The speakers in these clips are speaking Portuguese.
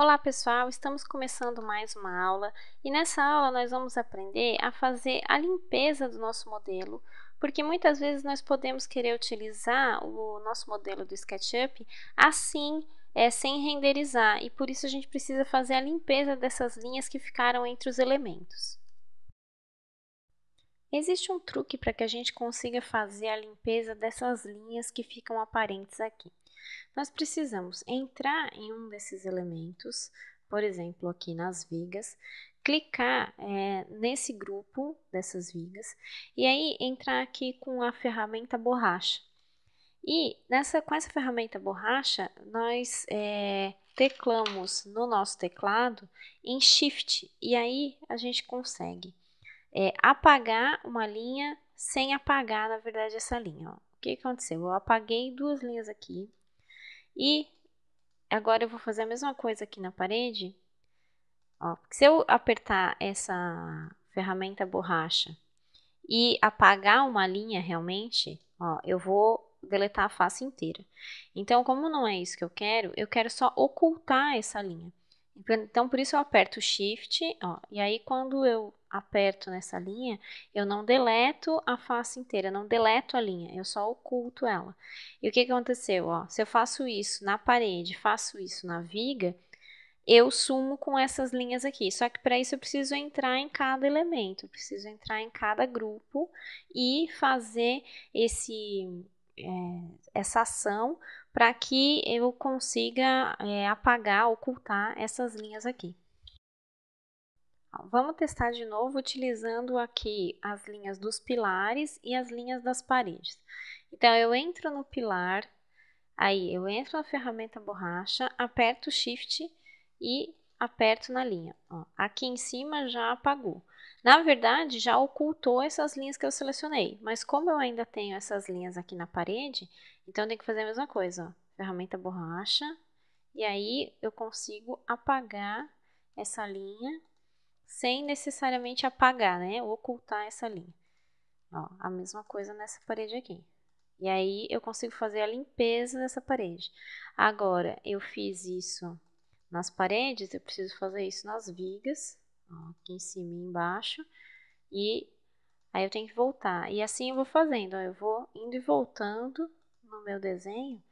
Olá pessoal, estamos começando mais uma aula e nessa aula nós vamos aprender a fazer a limpeza do nosso modelo, porque muitas vezes nós podemos querer utilizar o nosso modelo do SketchUp assim, é, sem renderizar, e por isso a gente precisa fazer a limpeza dessas linhas que ficaram entre os elementos. Existe um truque para que a gente consiga fazer a limpeza dessas linhas que ficam aparentes aqui. Nós precisamos entrar em um desses elementos, por exemplo, aqui nas vigas, clicar é, nesse grupo dessas vigas e aí entrar aqui com a ferramenta borracha. E nessa, com essa ferramenta borracha, nós é, teclamos no nosso teclado em Shift e aí a gente consegue é, apagar uma linha sem apagar, na verdade, essa linha. Ó. O que aconteceu? Eu apaguei duas linhas aqui, e agora eu vou fazer a mesma coisa aqui na parede. Ó, se eu apertar essa ferramenta borracha e apagar uma linha realmente, ó, eu vou deletar a face inteira. Então, como não é isso que eu quero, eu quero só ocultar essa linha. Então, então, por isso eu aperto Shift, ó, e aí quando eu aperto nessa linha, eu não deleto a face inteira, não deleto a linha, eu só oculto ela. E o que, que aconteceu? Ó, se eu faço isso na parede, faço isso na viga, eu sumo com essas linhas aqui. Só que para isso eu preciso entrar em cada elemento, eu preciso entrar em cada grupo e fazer esse, é, essa ação para que eu consiga é, apagar, ocultar essas linhas aqui. Vamos testar de novo utilizando aqui as linhas dos pilares e as linhas das paredes. Então, eu entro no pilar, aí eu entro na ferramenta borracha, aperto Shift e aperto na linha. Ó, aqui em cima já apagou. Na verdade, já ocultou essas linhas que eu selecionei, mas como eu ainda tenho essas linhas aqui na parede, então eu tenho que fazer a mesma coisa, ó. ferramenta borracha, e aí eu consigo apagar essa linha sem necessariamente apagar, né, ocultar essa linha. Ó, a mesma coisa nessa parede aqui. E aí eu consigo fazer a limpeza dessa parede. Agora, eu fiz isso nas paredes, eu preciso fazer isso nas vigas ó, aqui em cima e embaixo, e aí eu tenho que voltar. E assim eu vou fazendo, ó, eu vou indo e voltando no meu desenho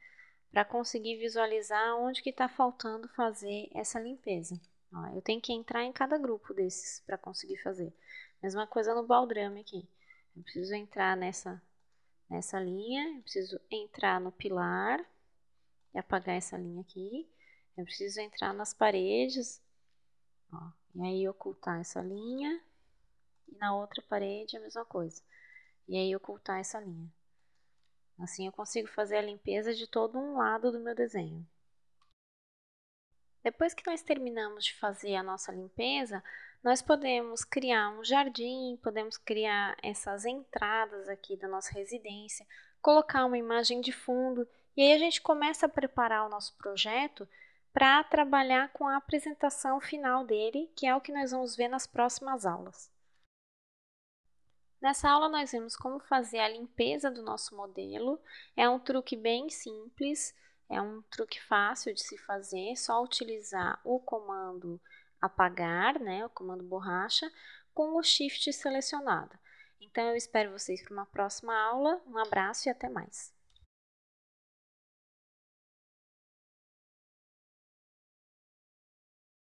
para conseguir visualizar onde que está faltando fazer essa limpeza. Ó, eu tenho que entrar em cada grupo desses para conseguir fazer. Mesma coisa no baldrame aqui. Eu preciso entrar nessa, nessa linha, eu preciso entrar no pilar e apagar essa linha aqui. Eu preciso entrar nas paredes, ó, e aí ocultar essa linha e na outra parede a mesma coisa. E aí ocultar essa linha. Assim eu consigo fazer a limpeza de todo um lado do meu desenho. Depois que nós terminamos de fazer a nossa limpeza, nós podemos criar um jardim, podemos criar essas entradas aqui da nossa residência, colocar uma imagem de fundo e aí a gente começa a preparar o nosso projeto para trabalhar com a apresentação final dele, que é o que nós vamos ver nas próximas aulas. Nessa aula, nós vimos como fazer a limpeza do nosso modelo. É um truque bem simples, é um truque fácil de se fazer, só utilizar o comando apagar, né, o comando borracha, com o shift selecionado. Então, eu espero vocês para uma próxima aula. Um abraço e até mais!